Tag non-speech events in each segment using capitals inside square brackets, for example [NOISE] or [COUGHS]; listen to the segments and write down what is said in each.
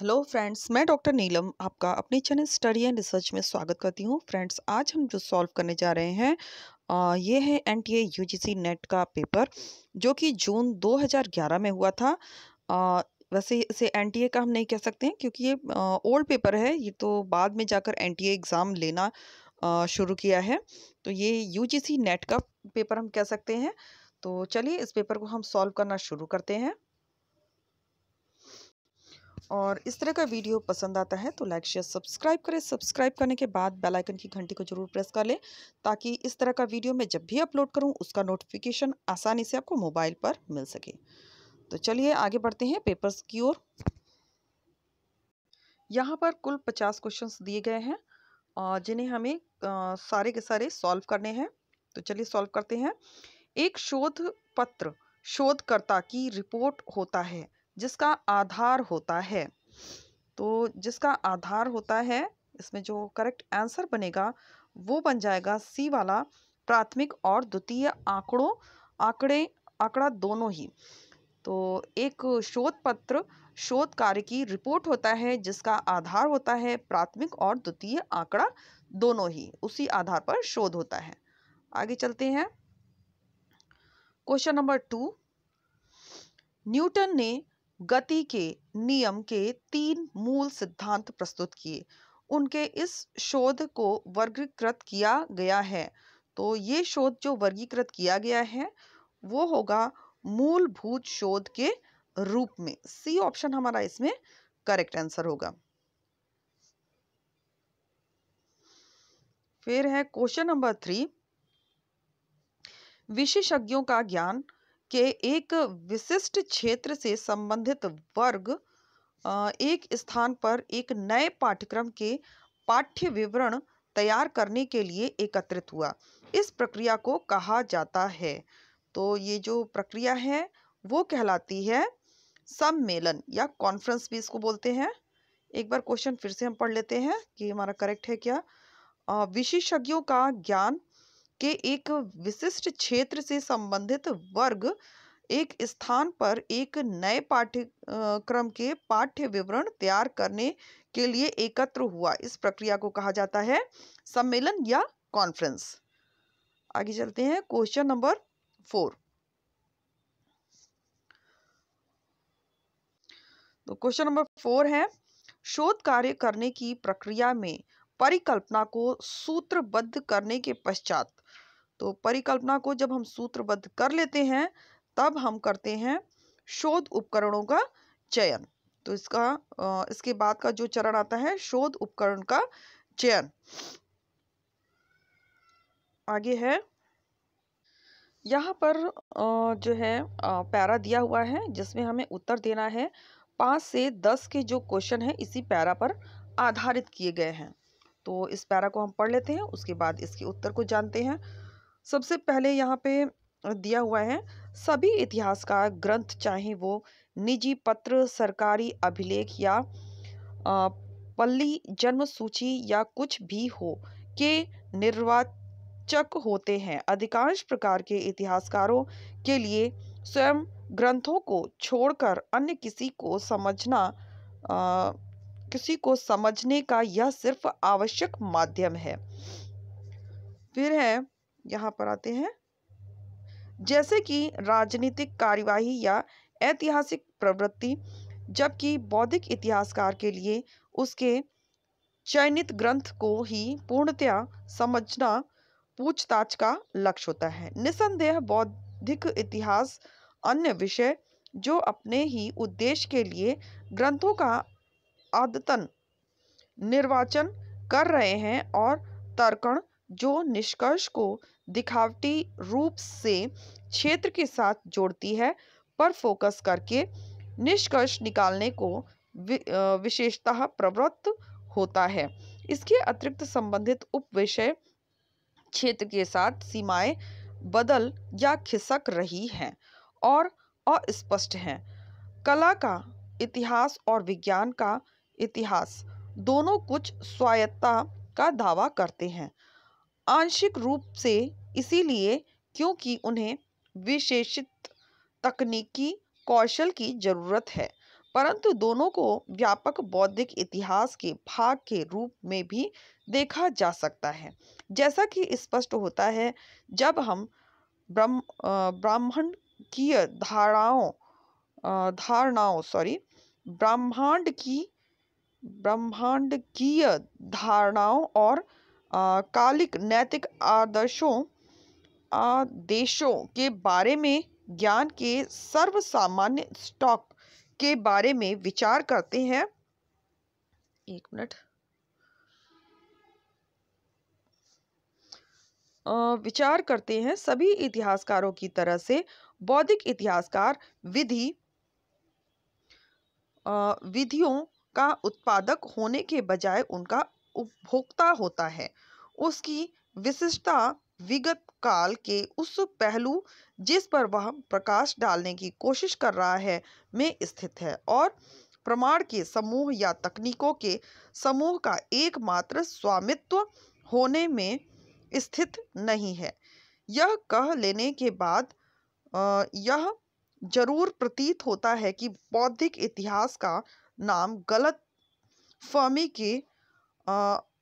hello friends मैं doctor Neelam आपका अपने चैनल स्टडी एंड रिसर्च में स्वागत करती हूँ फ्रेंड्स आज हम जो सॉल्व करने जा रहे हैं आ, ये है एन टी यूजीसी नेट का पेपर जो कि जून 2011 में हुआ था आ, वैसे इसे एन का हम नहीं कह सकते हैं क्योंकि ये ओल्ड पेपर है ये तो बाद में जाकर एन एग्ज़ाम लेना शुरू किया है तो ये यू नेट का पेपर हम कह सकते हैं तो चलिए इस पेपर को हम सॉल्व करना शुरू करते हैं और इस तरह का वीडियो पसंद आता है तो लाइक शेयर सब्सक्राइब करें सब्सक्राइब करने के बाद बेल आइकन की घंटी को जरूर प्रेस कर लें ताकि इस तरह का वीडियो मैं जब भी अपलोड करूं उसका नोटिफिकेशन आसानी से आपको मोबाइल पर मिल सके तो चलिए आगे बढ़ते हैं पेपर्स की ओर यहाँ पर कुल पचास क्वेश्चन दिए गए हैं जिन्हें हमें सारे के सारे सॉल्व करने हैं तो चलिए सॉल्व करते हैं एक शोध पत्र शोधकर्ता की रिपोर्ट होता है जिसका आधार होता है तो जिसका आधार होता है इसमें जो करेक्ट आंसर बनेगा वो बन जाएगा सी वाला प्राथमिक और द्वितीय आंकड़ों आंकड़े आंकड़ा दोनों ही तो एक शोध पत्र शोध कार्य की रिपोर्ट होता है जिसका आधार होता है प्राथमिक और द्वितीय आंकड़ा दोनों ही उसी आधार पर शोध होता है आगे चलते हैं क्वेश्चन नंबर टू न्यूटन ने गति के नियम के तीन मूल सिद्धांत प्रस्तुत किए उनके इस शोध को वर्गीकृत किया गया है तो ये शोध जो वर्गीकृत किया गया है वो होगा मूलभूत शोध के रूप में सी ऑप्शन हमारा इसमें करेक्ट आंसर होगा फिर है क्वेश्चन नंबर थ्री विशेषज्ञों का ज्ञान के एक विशिष्ट क्षेत्र से संबंधित वर्ग एक स्थान पर एक नए पाठ्यक्रम के पाठ्य विवरण तैयार करने के लिए एकत्रित हुआ इस प्रक्रिया को कहा जाता है तो ये जो प्रक्रिया है वो कहलाती है सम्मेलन या कॉन्फ्रेंस भी इसको बोलते हैं एक बार क्वेश्चन फिर से हम पढ़ लेते हैं कि हमारा करेक्ट है क्या विशेषज्ञों का ज्ञान के एक विशिष्ट क्षेत्र से संबंधित वर्ग एक स्थान पर एक नए पाठ्यक्रम के पाठ्य विवरण तैयार करने के लिए एकत्र हुआ इस प्रक्रिया को कहा जाता है सम्मेलन या कॉन्फ्रेंस आगे चलते हैं क्वेश्चन नंबर फोर तो क्वेश्चन नंबर फोर है शोध कार्य करने की प्रक्रिया में परिकल्पना को सूत्रबद्ध करने के पश्चात तो परिकल्पना को जब हम सूत्रबद्ध कर लेते हैं तब हम करते हैं शोध उपकरणों का चयन तो इसका इसके बाद का जो चरण आता है शोध उपकरण का चयन आगे है यहाँ पर जो है पैरा दिया हुआ है जिसमें हमें उत्तर देना है पाँच से दस के जो क्वेश्चन है इसी पैरा पर आधारित किए गए हैं तो इस पैरा को हम पढ़ लेते हैं उसके बाद इसके उत्तर को जानते हैं सबसे पहले यहाँ पे दिया हुआ है सभी इतिहासकार ग्रंथ चाहे वो निजी पत्र सरकारी अभिलेख या पल्ली जन्म सूची या कुछ भी हो के निर्वाचक होते हैं अधिकांश प्रकार के इतिहासकारों के लिए स्वयं ग्रंथों को छोड़कर अन्य किसी को समझना आ, किसी को समझने का यह सिर्फ आवश्यक माध्यम है फिर है यहाँ पर आते हैं जैसे कि राजनीतिक कार्यवाही या ऐतिहासिक प्रवृत्ति जबकि बौद्धिक इतिहासकार के लिए उसके चयनित ग्रंथ को ही पूर्णतया समझना पूछताछ का लक्ष्य होता है निसंदेह बौद्धिक इतिहास अन्य विषय जो अपने ही उद्देश्य के लिए ग्रंथों का अद्यतन निर्वाचन कर रहे हैं और तर्कण जो निष्कर्ष को दिखावटी रूप से क्षेत्र के साथ जोड़ती है पर फोकस करके निष्कर्ष निकालने को विशेषतः प्रवृत्त होता है इसके अतिरिक्त संबंधित उप विषय क्षेत्र के साथ सीमाएं बदल या खिसक रही हैं और अस्पष्ट हैं कला का इतिहास और विज्ञान का इतिहास दोनों कुछ स्वायत्ता का दावा करते हैं आंशिक रूप से इसीलिए क्योंकि उन्हें विशेषित तकनीकी कौशल की जरूरत है परंतु दोनों को व्यापक बौद्धिक इतिहास के भाग के रूप में भी देखा जा सकता है जैसा कि स्पष्ट होता है जब हम ब्रह्म ब्राह्मण की धाराओं धारणाओं सॉरी ब्रह्मांड की ब्रह्मांड की धारणाओं और कालिक नैतिक आदर्शों आदेशों के बारे में ज्ञान के सर्व सामान्य स्टॉक के बारे में विचार करते हैं एक मिनट विचार करते हैं सभी इतिहासकारों की तरह से बौद्धिक इतिहासकार विधि विधियों का उत्पादक होने के बजाय उनका उपभोक्ता होता है उसकी विशिष्टता विगत काल के उस पहलू जिस पर वह प्रकाश डालने की कोशिश कर रहा है में स्थित है और प्रमाण के समूह या तकनीकों के समूह का एकमात्र स्वामित्व होने में स्थित नहीं है यह कह लेने के बाद यह जरूर प्रतीत होता है कि बौद्धिक इतिहास का नाम गलत फर्मी के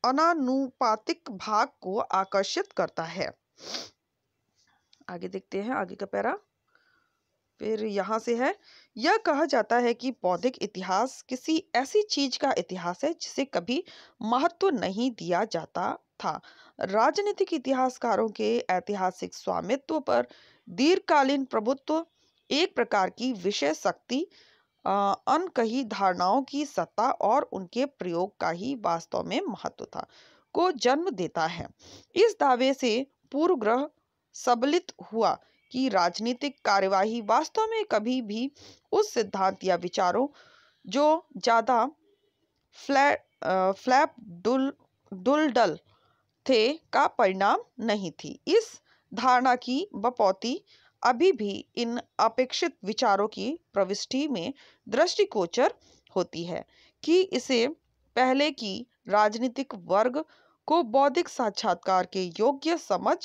अनानुपातिक भाग को आकर्षित करता है आगे देखते हैं आगे का पैरा फिर यहां से है यह कहा जाता है कि बौद्धिक इतिहास किसी ऐसी चीज का इतिहास है जिसे कभी महत्व नहीं दिया जाता था राजनीतिक इतिहासकारों के ऐतिहासिक स्वामित्व पर दीर्घकालीन प्रभुत्व एक प्रकार की विषय शक्ति अन कही धारणाओं की सत्ता और उनके प्रयोग का ही वास्तव में महत्व था को जन्म देता है इस दावे से पूर्व ग्रह सबलित हुआ कि राजनीतिक कार्यवाही वास्तव में कभी भी उस सिद्धांत या विचारों जो ज़्यादा फ्लैप डुल डुलडल थे का परिणाम नहीं थी इस धारणा की बपौती अभी भी इन अपेक्षित विचारों की प्रविष्टि में दृष्टिकोचर होती है कि इसे पहले की राजनीतिक वर्ग को बौद्धिक साक्षात्कार के योग्य समझ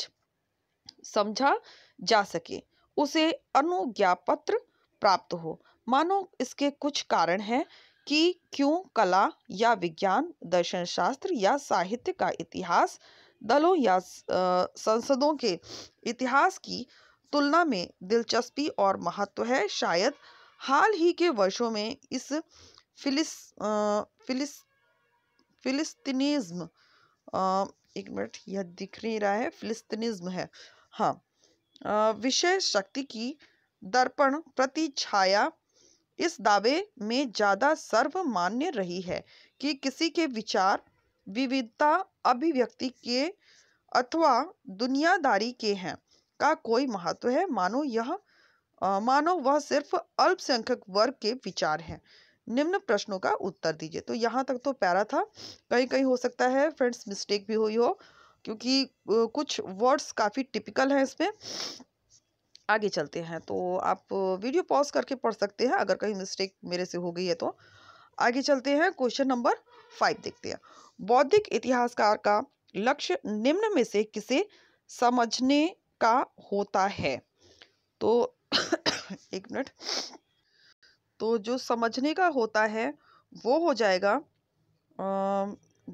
समझा जा सके उसे अनुज्ञापत्र प्राप्त हो मानो इसके कुछ कारण हैं कि क्यों कला या विज्ञान दर्शन शास्त्र या साहित्य का इतिहास दलों या संसदों के इतिहास की तुलना में दिलचस्पी और महत्व है शायद हाल ही के वर्षों में इस फिलिस आ, फिलिस फिलिस्तीनिज्म एक मिनट यह दिख नहीं रहा है फिलिस्तीनिज्म है हाँ विषय शक्ति की दर्पण प्रति छाया इस दावे में ज़्यादा सर्वमान्य रही है कि किसी के विचार विविधता अभिव्यक्ति के अथवा दुनियादारी के हैं का कोई महत्व है मानो यह मानो वह सिर्फ अल्पसंख्यक वर्ग के विचार हैं निम्न प्रश्नों का उत्तर दीजिए तो यहाँ तक तो प्यारा था कहीं कहीं हो सकता है फ्रेंड्स मिस्टेक भी हुई हो क्योंकि कुछ वर्ड्स काफ़ी टिपिकल हैं इसमें आगे चलते हैं तो आप वीडियो पॉज करके पढ़ सकते हैं अगर कहीं मिस्टेक मेरे से हो गई है तो आगे चलते हैं क्वेश्चन नंबर फाइव देखते हैं बौद्धिक इतिहासकार का लक्ष्य निम्न में से किसे समझने का होता है तो [COUGHS] एक मिनट तो जो समझने का होता है वो हो जाएगा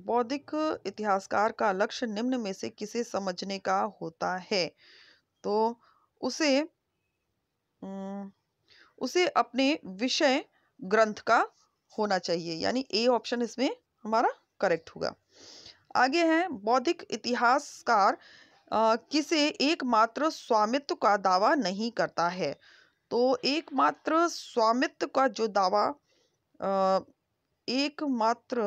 बौद्धिक इतिहासकार का लक्ष्य निम्न में से किसे समझने का होता है तो उसे उसे अपने विषय ग्रंथ का होना चाहिए यानी ए ऑप्शन इसमें हमारा करेक्ट होगा आगे है बौद्धिक इतिहासकार किसे एकमात्र स्वामित्व का दावा नहीं करता है तो एकमात्र स्वामित्व का जो दावा एकमात्र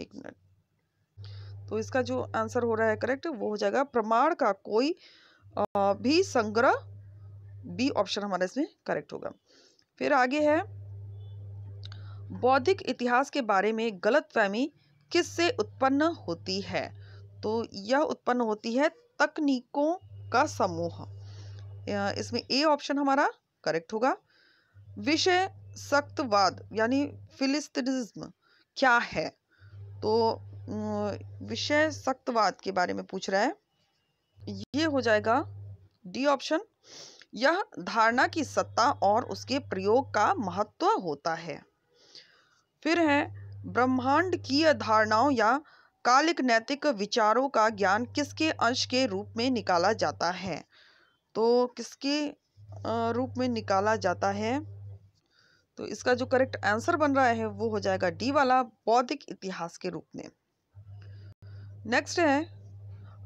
एक मिनट तो इसका जो आंसर हो रहा है करेक्ट वो हो जाएगा प्रमाण का कोई आ, भी संग्रह बी ऑप्शन हमारे इसमें करेक्ट होगा फिर आगे है बौद्धिक इतिहास के बारे में गलतफहमी किससे उत्पन्न होती है तो यह उत्पन्न होती है तकनीकों का समूह इसमें ए ऑप्शन हमारा करेक्ट होगा विषय सख्तवाद यानी फिलिस्तीनिज्म क्या है तो विषय सख्तवाद के बारे में पूछ रहा है ये हो जाएगा डी ऑप्शन यह धारणा की सत्ता और उसके प्रयोग का महत्व होता है फिर है ब्रह्मांड की धारणाओं या कालिक नैतिक विचारों का ज्ञान किसके अंश के रूप में निकाला जाता है तो किसके रूप में निकाला जाता है तो इसका जो करेक्ट आंसर बन रहा है वो हो जाएगा डी वाला बौद्धिक इतिहास के रूप में नेक्स्ट है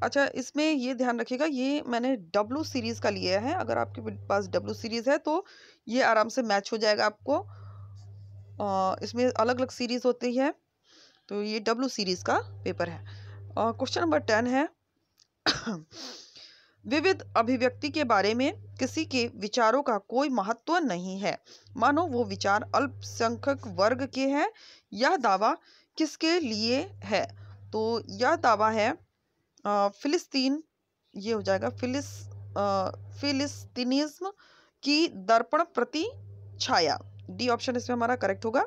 अच्छा इसमें ये ध्यान रखिएगा ये मैंने डब्लू सीरीज़ का लिया है अगर आपके पास डब्लू सीरीज़ है तो ये आराम से मैच हो जाएगा आपको आ, इसमें अलग अलग सीरीज़ होती है तो ये डब्लू सीरीज़ का पेपर है और क्वेश्चन नंबर टेन है [COUGHS] विविध अभिव्यक्ति के बारे में किसी के विचारों का कोई महत्व नहीं है मानो वो विचार अल्पसंख्यक वर्ग के हैं यह दावा किसके लिए है तो यह दावा है फिलिस्तीन ये हो जाएगा फिलिस फिलिस्तीनिज्म की दर्पण प्रति छाया डी ऑप्शन इसमें हमारा करेक्ट होगा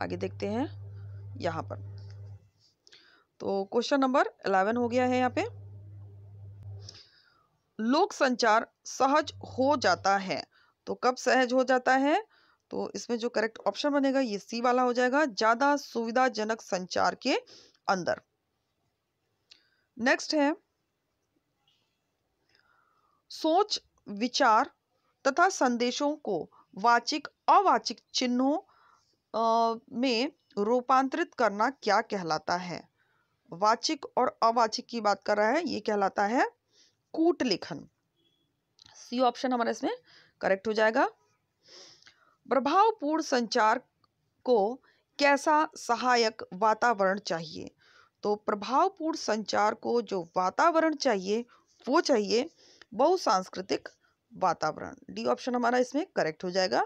आगे देखते हैं यहाँ पर तो क्वेश्चन नंबर इलेवन हो गया है यहाँ पे लोक संचार सहज हो जाता है तो कब सहज हो जाता है तो इसमें जो करेक्ट ऑप्शन बनेगा ये सी वाला हो जाएगा ज़्यादा सुविधाजनक संचार के अंदर नेक्स्ट है सोच विचार तथा संदेशों को वाचिक अवाचिक चिन्हों में रूपांतरित करना क्या कहलाता है वाचिक और अवाचिक की बात कर रहा है ये कहलाता है कूट लेखन सी ऑप्शन हमारा इसमें करेक्ट हो जाएगा प्रभावपूर्ण संचार को कैसा सहायक वातावरण चाहिए तो प्रभावपूर्ण संचार को जो वातावरण चाहिए वो चाहिए बहुसांस्कृतिक वातावरण डी ऑप्शन हमारा इसमें करेक्ट हो जाएगा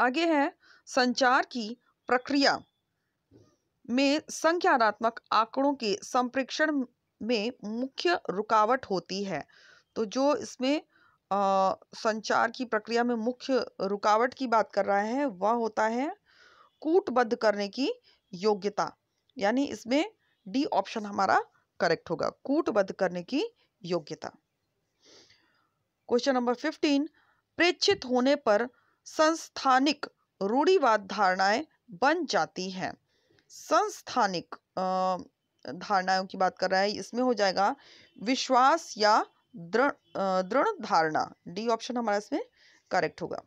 आगे है संचार की प्रक्रिया में संख्यात्मक आंकड़ों के संप्रेक्षण में मुख्य रुकावट होती है तो जो इसमें आ, संचार की प्रक्रिया में मुख्य रुकावट की बात कर रहा है वह होता है कूटबद्ध करने की योग्यता यानी इसमें डी ऑप्शन हमारा करेक्ट होगा कूटबद्ध करने की योग्यता क्वेश्चन नंबर फिफ्टीन प्रेक्षित होने पर संस्थानिक रूढ़िवाद धारणाएं बन जाती हैं संस्थानिक धारणाओं की बात कर रहा है इसमें हो जाएगा विश्वास या दृढ़ दृढ़ धारणा डी ऑप्शन हमारा इसमें करेक्ट होगा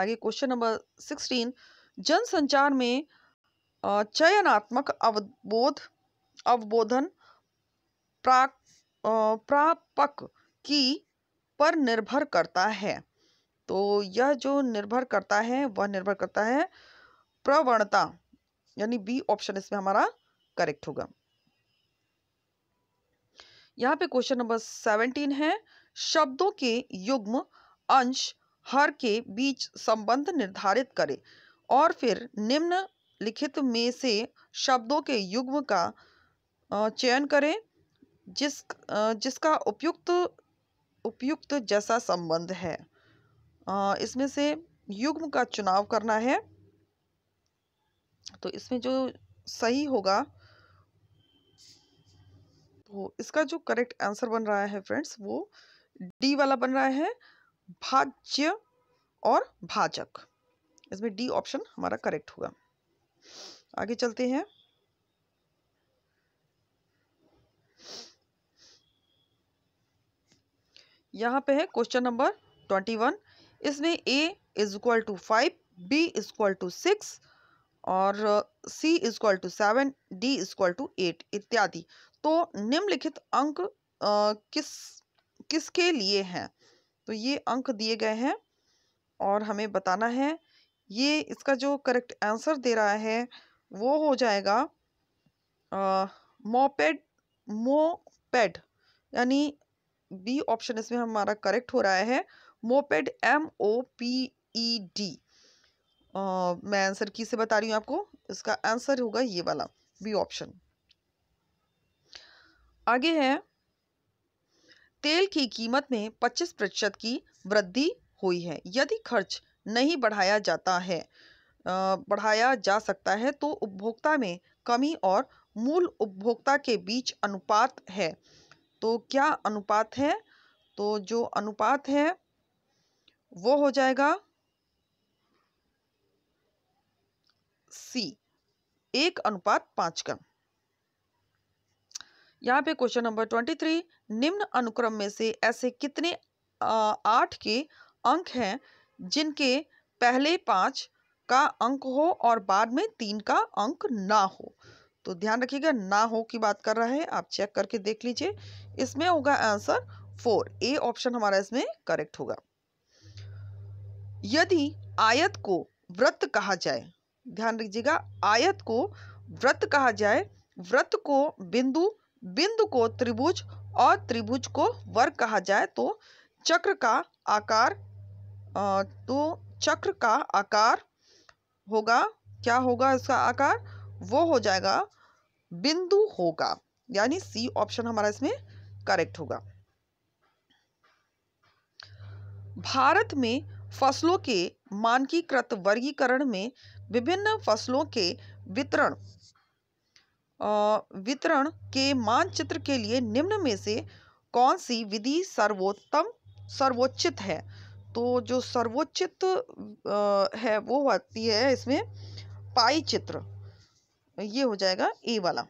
आगे क्वेश्चन नंबर सिक्सटीन जनसंचार में चयनात्मक अवबोध अवबोधन प्राक प्रापक की पर निर्भर करता है तो यह जो निर्भर करता है वह निर्भर करता है प्रवणता यानी बी ऑप्शन इसमें हमारा करेक्ट होगा यहाँ पे क्वेश्चन नंबर सेवनटीन है शब्दों के युग्म अंश हर के बीच संबंध निर्धारित करें और फिर निम्न लिखित में से शब्दों के युग्म का चयन करें जिस जिसका उपयुक्त उपयुक्त जैसा संबंध है इसमें से युग्म का चुनाव करना है तो इसमें जो सही होगा वो इसका जो करेक्ट आंसर बन रहा है फ्रेंड्स वो डी वाला बन रहा है भाज्य और भाजक इसमें डी ऑप्शन हमारा करेक्ट होगा आगे चलते हैं यहां पे है क्वेश्चन नंबर ट्वेंटी वन इसमें A is equal to five B is equal to six और C is equal to seven D is equal to eight इत्यादि तो निम्नलिखित अंक आ, uh, किस किसके लिए हैं तो ये अंक दिए गए हैं और हमें बताना है ये इसका जो करेक्ट आंसर दे रहा है वो हो जाएगा मोपेड uh, मोपेड यानी बी ऑप्शन इसमें हमारा करेक्ट हो रहा है moped M O P E D मैं आंसर की से बता रही हूँ आपको इसका आंसर होगा ये वाला बी ऑप्शन आगे है तेल की कीमत में 25 प्रतिशत की वृद्धि हुई है यदि खर्च नहीं बढ़ाया जाता है बढ़ाया जा सकता है तो उपभोक्ता में कमी और मूल उपभोक्ता के बीच अनुपात है तो क्या अनुपात है तो जो अनुपात है वो हो जाएगा सी एक अनुपात पांच का यहाँ पे क्वेश्चन नंबर ट्वेंटी थ्री निम्न अनुक्रम में से ऐसे कितने आठ के अंक हैं जिनके पहले पांच का अंक हो और बाद में तीन का अंक ना हो तो ध्यान रखिएगा ना हो की बात कर रहा है आप चेक करके देख लीजिए इसमें होगा आंसर फोर ए ऑप्शन हमारा इसमें करेक्ट होगा यदि आयत को व्रत कहा जाए ध्यान रखिएगा आयत को व्रत कहा जाए व्रत को बिंदु बिंदु को त्रिभुज और त्रिभुज को वर्ग कहा जाए तो चक्र का आकार तो चक्र का आकार होगा क्या होगा इसका आकार वो हो जाएगा बिंदु होगा यानी सी ऑप्शन हमारा इसमें करेक्ट होगा भारत में फसलों के मानकीकृत वर्गीकरण में विभिन्न फसलों के वितरण वितरण के मानचित्र के लिए निम्न में से कौन सी विधि सर्वोत्तम सर्वोचित है तो जो सर्वोचित है वो होती है इसमें पाई चित्र ये हो जाएगा ए वाला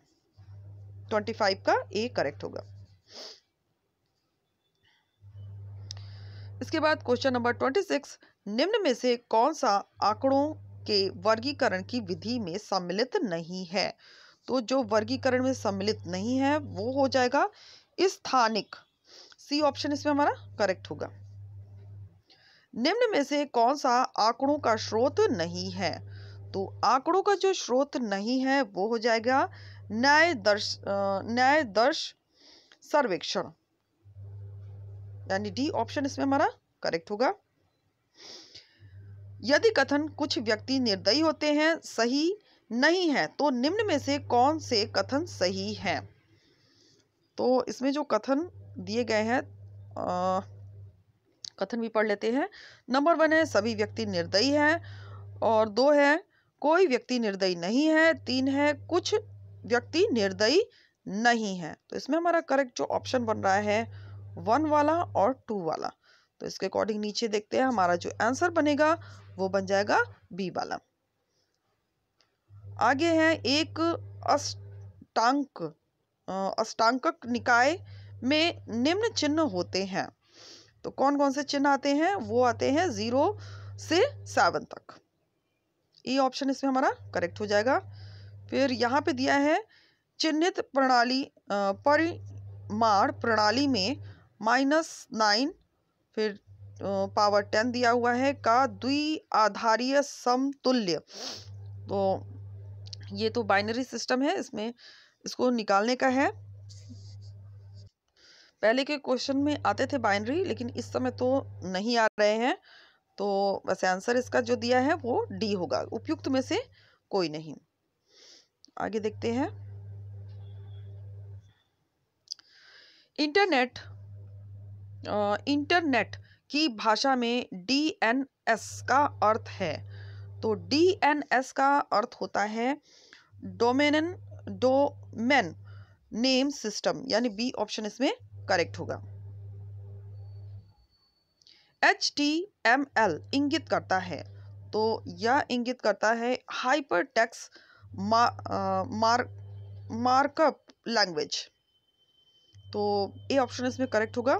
ट्वेंटी फाइव का ए करेक्ट होगा इसके बाद क्वेश्चन नंबर ट्वेंटी सिक्स निम्न में से कौन सा आंकड़ों के वर्गीकरण की विधि में सम्मिलित नहीं है तो जो वर्गीकरण में सम्मिलित नहीं है वो हो जाएगा स्थानिक सी ऑप्शन इसमें हमारा करेक्ट होगा निम्न में से कौन सा आंकड़ों का स्रोत नहीं है तो आंकड़ों का जो स्रोत नहीं है वो हो जाएगा न्याय दर्श न्याय दर्श सर्वेक्षण यानी डी ऑप्शन इसमें हमारा करेक्ट होगा यदि कथन कुछ व्यक्ति निर्दयी होते हैं सही नहीं है तो निम्न में से कौन से कथन सही है तो इसमें जो कथन दिए गए हैं कथन भी पढ़ लेते हैं नंबर वन है सभी व्यक्ति निर्दयी हैं और दो है कोई व्यक्ति निर्दयी नहीं है तीन है कुछ व्यक्ति निर्दयी नहीं है तो इसमें हमारा करेक्ट जो ऑप्शन बन रहा है वन वाला और टू वाला तो इसके अकॉर्डिंग नीचे देखते हैं हमारा जो आंसर बनेगा वो बन जाएगा बी वाला आगे है एक अष्टांक अष्टांकक निकाय में निम्न चिन्ह होते हैं तो कौन कौन से चिन्ह आते हैं वो आते हैं ज़ीरो से सेवन तक ई e ऑप्शन इसमें हमारा करेक्ट हो जाएगा फिर यहाँ पे दिया है चिन्हित प्रणाली परिमाण प्रणाली में माइनस नाइन फिर पावर टेन दिया हुआ है का द्वि आधारीय समतुल्य तो ये तो बाइनरी सिस्टम है इसमें इसको निकालने का है पहले के क्वेश्चन में आते थे बाइनरी लेकिन इस समय तो नहीं आ रहे हैं तो वैसे आंसर इसका जो दिया है वो डी होगा उपयुक्त में से कोई नहीं आगे देखते हैं इंटरनेट इंटरनेट की भाषा में डी एन एस का अर्थ है तो डी एन एस का अर्थ होता है डोमेन डोमेन नेम सिस्टम यानी बी ऑप्शन इसमें करेक्ट होगा एच टी एम एल इंगित करता है तो यह इंगित करता है हाइपर टेक्स मार्कअप लैंग्वेज तो ए ऑप्शन इसमें करेक्ट होगा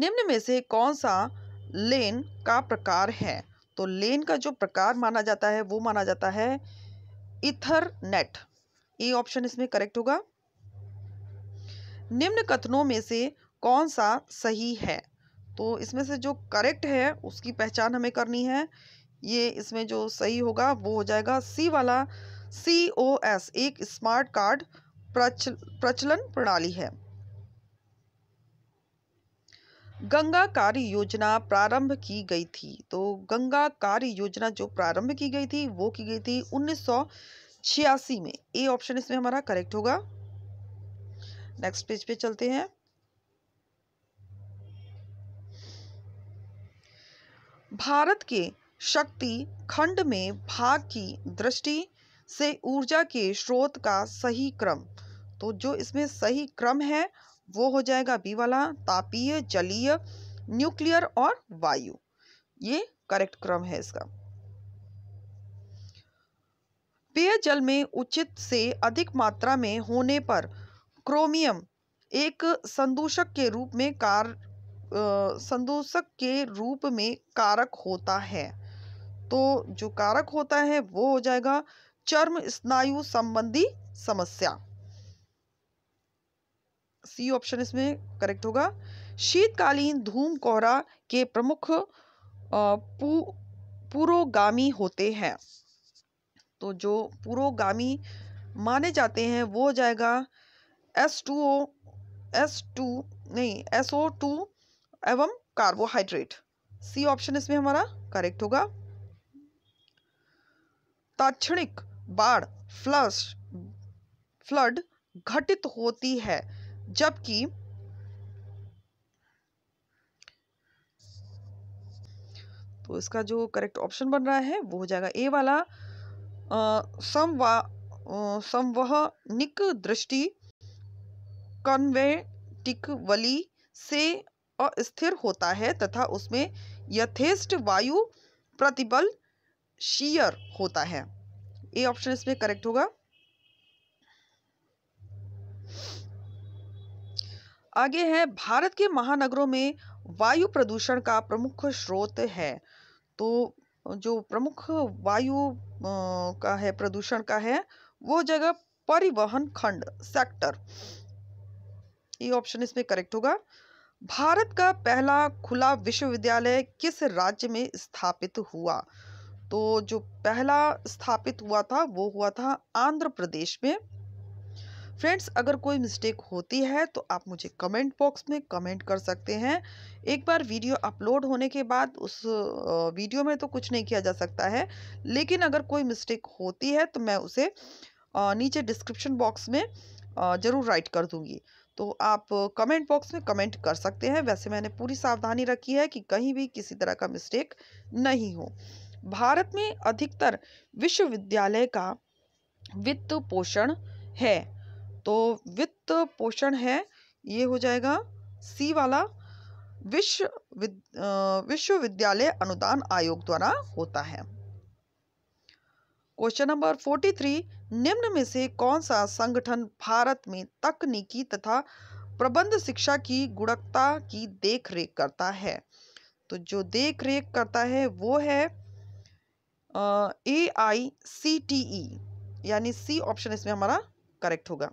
निम्न में से कौन सा लेन का प्रकार है तो लेन का जो प्रकार माना जाता है वो माना जाता है इथरनेट ए ऑप्शन इसमें करेक्ट होगा निम्न कथनों में से कौन सा सही है तो इसमें से जो करेक्ट है उसकी पहचान हमें करनी है ये इसमें जो सही होगा वो हो जाएगा सी वाला सी ओ एस एक स्मार्ट कार्ड प्रचल प्रचलन प्रणाली है गंगा कार्य योजना प्रारंभ की गई थी तो गंगा कार्य योजना जो प्रारंभ की गई थी वो की गई थी उन्नीस में ए ऑप्शन इसमें हमारा करेक्ट होगा नेक्स्ट पेज पे चलते हैं भारत के शक्ति खंड में भाग की दृष्टि से ऊर्जा के स्रोत का सही क्रम तो जो इसमें सही क्रम है वो हो जाएगा बी वाला तापीय जलीय न्यूक्लियर और वायु ये करेक्ट क्रम है इसका पेयजल में उचित से अधिक मात्रा में होने पर क्रोमियम एक संदूषक के रूप में कार संदूषक के रूप में कारक होता है तो जो कारक होता है वो हो जाएगा चर्म स्नायु संबंधी समस्या सी ऑप्शन इसमें करेक्ट होगा शीतकालीन धूम कोहरा के प्रमुख पू, पुरोगामी होते हैं तो जो पुरोगामी माने जाते हैं वो हो जाएगा S two O S two नहीं एस ओ टू एवं कार्बोहाइड्रेट सी ऑप्शन इसमें हमारा करेक्ट होगा ताक्षणिक बाढ़ फ्लश फ्लड घटित होती है जबकि तो इसका जो करेक्ट ऑप्शन बन रहा है वो हो जाएगा ए वाला संवहनिक दृष्टि कन्वेटिकवली से अस्थिर होता है तथा उसमें यथेष्ट वायु प्रतिबल शीयर होता है ए ऑप्शन इसमें करेक्ट होगा आगे है भारत के महानगरों में वायु प्रदूषण का प्रमुख स्रोत है तो जो प्रमुख वायु का है प्रदूषण का है वो जगह परिवहन खंड सेक्टर ये ऑप्शन इसमें करेक्ट होगा भारत का पहला खुला विश्वविद्यालय किस राज्य में स्थापित हुआ तो जो पहला स्थापित हुआ था वो हुआ था आंध्र प्रदेश में फ्रेंड्स अगर कोई मिस्टेक होती है तो आप मुझे कमेंट बॉक्स में कमेंट कर सकते हैं एक बार वीडियो अपलोड होने के बाद उस वीडियो में तो कुछ नहीं किया जा सकता है लेकिन अगर कोई मिस्टेक होती है तो मैं उसे नीचे डिस्क्रिप्शन बॉक्स में ज़रूर राइट कर दूँगी तो आप कमेंट बॉक्स में कमेंट कर सकते हैं वैसे मैंने पूरी सावधानी रखी है कि कहीं भी किसी तरह का मिस्टेक नहीं हो भारत में अधिकतर विश्वविद्यालय का वित्त पोषण है तो वित्त पोषण है ये हो जाएगा सी वाला विश्व विद, विश्वविद्यालय अनुदान आयोग द्वारा होता है क्वेश्चन नंबर फोर्टी थ्री निम्न में से कौन सा संगठन भारत में तकनीकी तथा प्रबंध शिक्षा की गुणवत्ता की देखरेख करता है तो जो देख रेख करता है वो है ए आई सी टी ई यानी सी ऑप्शन इसमें हमारा करेक्ट होगा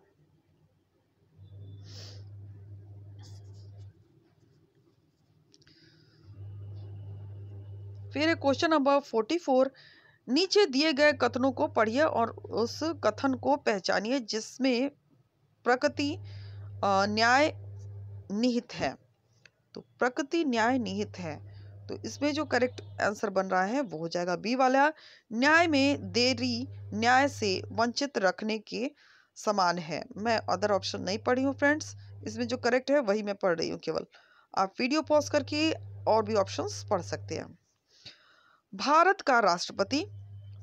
फिर क्वेश्चन नंबर फोर्टी फोर नीचे दिए गए कथनों को पढ़िए और उस कथन को पहचानिए जिसमें प्रकृति न्याय निहित है तो प्रकृति न्याय निहित है तो इसमें जो करेक्ट आंसर बन रहा है वो हो जाएगा बी वाला न्याय में देरी न्याय से वंचित रखने के समान है मैं अदर ऑप्शन नहीं पढ़ी हूँ फ्रेंड्स इसमें जो करेक्ट है वही मैं पढ़ रही हूँ केवल आप वीडियो पॉज करके और भी ऑप्शंस पढ़ सकते हैं भारत का राष्ट्रपति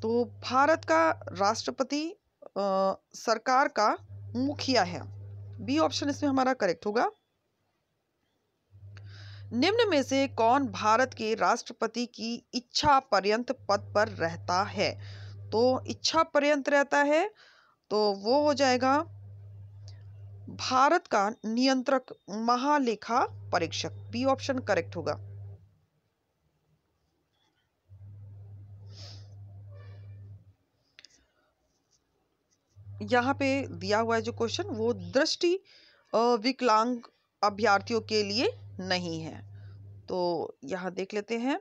तो भारत का राष्ट्रपति सरकार का मुखिया है बी ऑप्शन इसमें हमारा करेक्ट होगा निम्न में से कौन भारत के राष्ट्रपति की इच्छा पर्यंत पद पर रहता है तो इच्छा पर्यंत रहता है तो वो हो जाएगा भारत का नियंत्रक महालेखा परीक्षक बी ऑप्शन करेक्ट होगा यहाँ पे दिया हुआ है जो क्वेश्चन वो दृष्टि विकलांग अभ्यार्थियों के लिए नहीं है तो यहाँ देख लेते हैं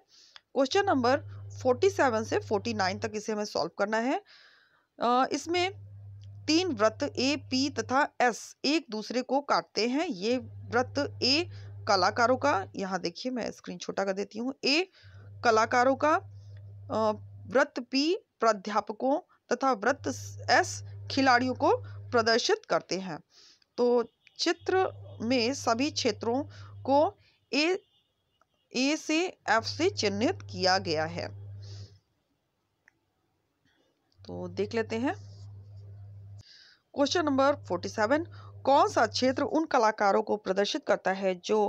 क्वेश्चन नंबर 47 सेवन से फोर्टी नाइन तक इसे हमें सॉल्व करना है इसमें तीन व्रत ए पी तथा एस एक दूसरे को काटते हैं ये व्रत ए कलाकारों का यहाँ देखिए मैं स्क्रीन छोटा कर देती हूँ ए कलाकारों का व्रत पी प्राध्यापकों तथा व्रत एस खिलाड़ियों को प्रदर्शित करते हैं तो चित्र में सभी क्षेत्रों को ए ए से एफ से चिन्हित किया गया है तो देख लेते हैं क्वेश्चन नंबर फोर्टी सेवन कौन सा क्षेत्र उन कलाकारों को प्रदर्शित करता है जो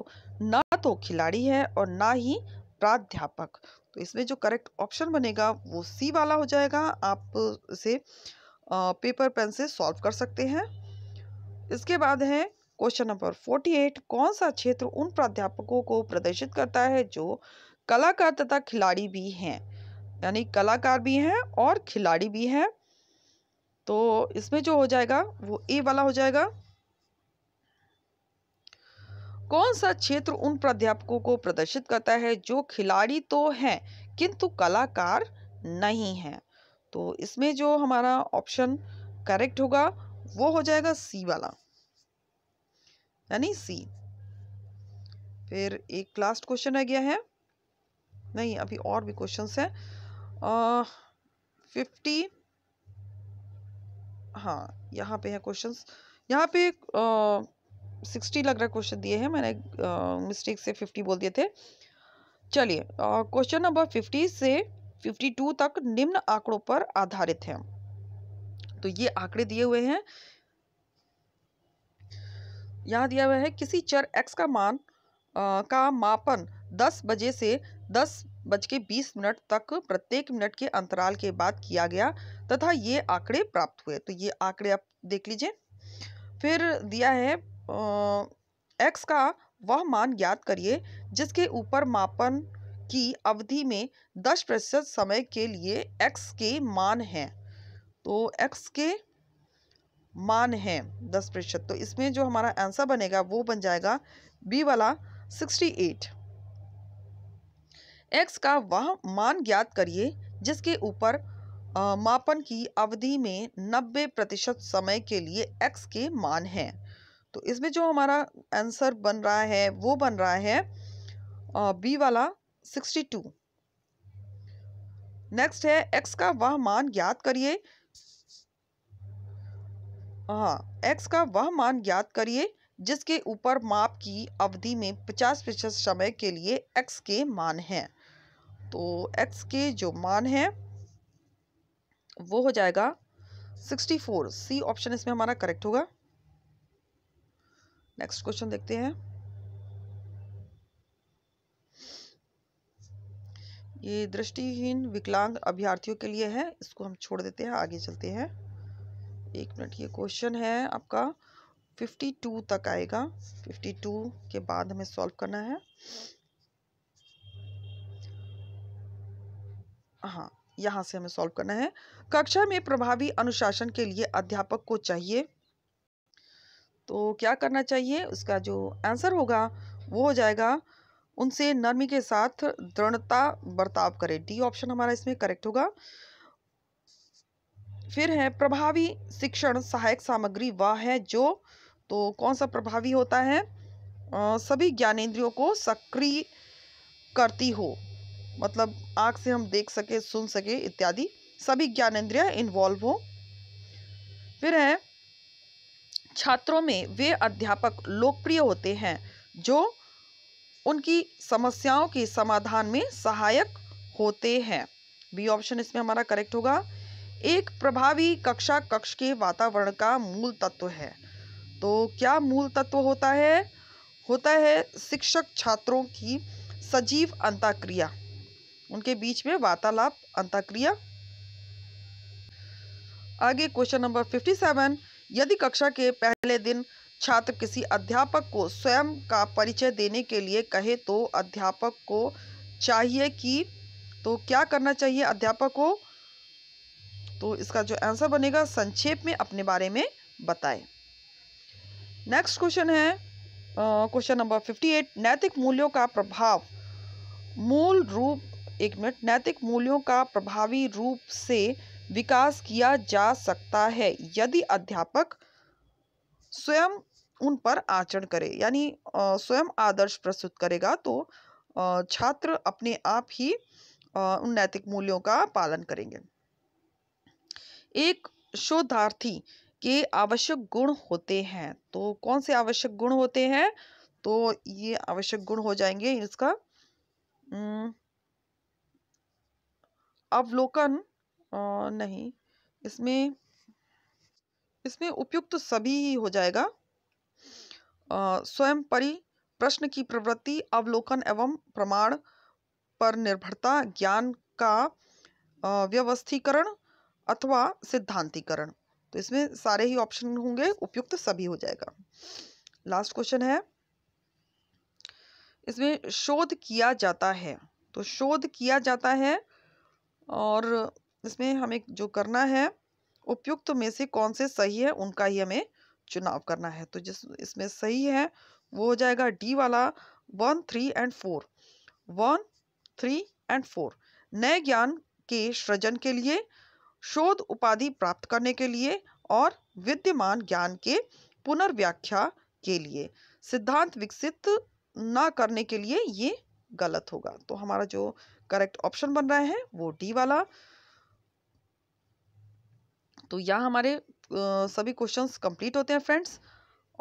ना तो खिलाड़ी है और ना ही प्राध्यापक तो इसमें जो करेक्ट ऑप्शन बनेगा वो सी वाला हो जाएगा आप इसे पेपर पेन से सॉल्व कर सकते हैं इसके बाद है क्वेश्चन नंबर फोर्टी एट कौन सा क्षेत्र उन प्राध्यापकों को प्रदर्शित करता है जो कलाकार तथा खिलाड़ी भी हैं यानी कलाकार भी हैं और खिलाड़ी भी हैं तो इसमें जो हो जाएगा वो ए वाला हो जाएगा कौन सा क्षेत्र उन प्राध्यापकों को प्रदर्शित करता है जो खिलाड़ी तो हैं किंतु कलाकार नहीं हैं तो इसमें जो हमारा ऑप्शन करेक्ट होगा वो हो जाएगा सी वाला यानी सी फिर एक लास्ट क्वेश्चन आ गया है नहीं अभी और भी क्वेश्चन है फिफ्टी हाँ यहाँ पे है क्वेश्चन यहाँ पे सिक्सटी लग रहा क्वेश्चन दिए हैं मैंने मिस्टेक से फिफ्टी बोल दिए थे चलिए क्वेश्चन नंबर फिफ्टी से 52 तक निम्न आंकड़ों पर आधारित है तो ये आंकड़े दिए हुए हैं यहाँ दिया हुआ है किसी चर x का मान आ, का मापन 10 बजे से 10 बज के बीस मिनट तक प्रत्येक मिनट के अंतराल के बाद किया गया तथा ये आंकड़े प्राप्त हुए तो ये आंकड़े आप देख लीजिए फिर दिया है आ, x का वह मान ज्ञात करिए जिसके ऊपर मापन की अवधि में दस प्रतिशत समय के लिए एक्स के मान हैं तो एक्स के मान हैं दस प्रतिशत तो इसमें जो हमारा आंसर बनेगा वो बन जाएगा b वाला सिक्सटी एट एक्स का वह मान ज्ञात करिए जिसके ऊपर मापन की अवधि में नब्बे प्रतिशत समय के लिए एक्स के मान हैं तो इसमें जो हमारा आंसर बन रहा है वो बन रहा है बी वाला 62 टू नेक्स्ट है एक्स का वह मान ज्ञात करिए हाँ एक्स का वह मान ज्ञात करिए जिसके ऊपर माप की अवधि में पचास प्रतिशत समय के लिए एक्स के मान हैं तो एक्स के जो मान हैं वो हो जाएगा सिक्सटी फोर सी ऑप्शन इसमें हमारा करेक्ट होगा नेक्स्ट क्वेश्चन देखते हैं ये दृष्टिहीन विकलांग अभ्यार्थियों के लिए है इसको हम छोड़ देते हैं आगे चलते हैं एक मिनट ये क्वेश्चन है आपका 52 तक आएगा 52 के बाद हमें सॉल्व करना है हाँ यहाँ से हमें सॉल्व करना है कक्षा में प्रभावी अनुशासन के लिए अध्यापक को चाहिए तो क्या करना चाहिए उसका जो आंसर होगा वो हो जाएगा उनसे नरमी के साथ दृढ़ता बर्ताव करें डी ऑप्शन हमारा इसमें करेक्ट होगा फिर है प्रभावी शिक्षण सहायक सामग्री वह है जो तो कौन सा प्रभावी होता है आ, सभी ज्ञानेंद्रियों को सक्रिय करती हो मतलब आँख से हम देख सके सुन सके इत्यादि सभी ज्ञानेंद्रियाँ इन्वॉल्व हो फिर है छात्रों में वे अध्यापक लोकप्रिय होते हैं जो उनकी समस्याओं के समाधान में सहायक होते हैं बी ऑप्शन इसमें हमारा करेक्ट होगा एक प्रभावी कक्षा कक्ष के वातावरण का मूल तत्व है तो क्या मूल तत्व होता है होता है शिक्षक छात्रों की सजीव अंताक्रिया उनके बीच में वार्तालाप अंताक्रिया आगे क्वेश्चन नंबर 57 यदि कक्षा के पहले दिन छात्र किसी अध्यापक को स्वयं का परिचय देने के लिए कहे तो अध्यापक को चाहिए कि तो क्या करना चाहिए अध्यापक को तो इसका जो आंसर बनेगा संक्षेप में अपने बारे में बताएं नेक्स्ट क्वेश्चन है क्वेश्चन नंबर फिफ्टी एट नैतिक मूल्यों का प्रभाव मूल रूप एक मिनट नैतिक मूल्यों का प्रभावी रूप से विकास किया जा सकता है यदि अध्यापक स्वयं उन पर आचरण करे यानी स्वयं आदर्श प्रस्तुत करेगा तो छात्र अपने आप ही उन नैतिक मूल्यों का पालन करेंगे एक शोधार्थी के आवश्यक गुण होते हैं तो कौन से आवश्यक गुण होते हैं तो ये आवश्यक गुण हो जाएंगे इसका अवलोकन नहीं इसमें इसमें उपयुक्त तो सभी हो जाएगा स्वयं परि प्रश्न की प्रवृत्ति अवलोकन एवं प्रमाण पर निर्भरता ज्ञान का व्यवस्थीकरण अथवा सिद्धांतिकरण तो इसमें सारे ही ऑप्शन होंगे उपयुक्त तो सभी हो जाएगा लास्ट क्वेश्चन है इसमें शोध किया जाता है तो शोध किया जाता है और इसमें हमें जो करना है उपयुक्त तो में से कौन से सही है उनका ही हमें चुनाव करना है तो जिस इसमें सही है वो हो जाएगा डी वाला one three and four one three and four नए ज्ञान के सृजन के लिए शोध उपाधि प्राप्त करने के लिए और विद्यमान ज्ञान के पुनर्व्याख्या के लिए सिद्धांत विकसित ना करने के लिए ये गलत होगा तो हमारा जो करेक्ट ऑप्शन बन रहा है वो डी वाला तो यह हमारे सभी क्वेश्चंस कंप्लीट होते हैं फ्रेंड्स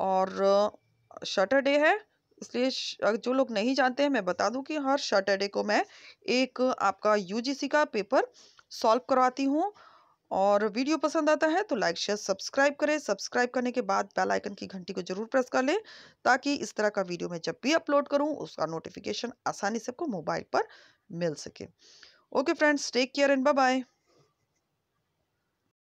और सैटरडे है इसलिए जो लोग नहीं जानते हैं मैं बता दूं कि हर सैटरडे को मैं एक आपका यूजीसी का पेपर सॉल्व करवाती हूँ और वीडियो पसंद आता है तो लाइक शेयर सब्सक्राइब करें सब्सक्राइब करने के बाद बेल आइकन की घंटी को जरूर प्रेस कर लें ताकि इस तरह का वीडियो मैं जब भी अपलोड करूं उसका नोटिफिकेशन आसानी से आपको मोबाइल पर मिल सके okay friends take care and bye bye